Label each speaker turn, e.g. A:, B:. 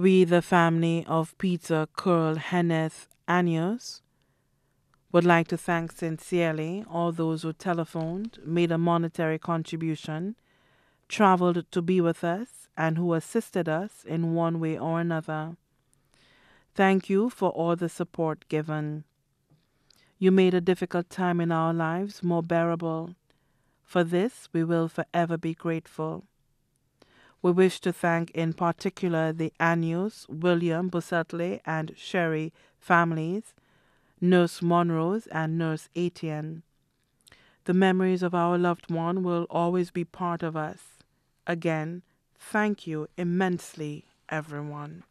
A: We, the family of Peter Curl Henneth Anios, would like to thank sincerely all those who telephoned, made a monetary contribution, traveled to be with us, and who assisted us in one way or another. Thank you for all the support given. You made a difficult time in our lives more bearable. For this, we will forever be grateful. We wish to thank in particular the Annius, William Busuttley, and Sherry families, Nurse Monrose and Nurse Etienne. The memories of our loved one will always be part of us. Again, thank you immensely, everyone.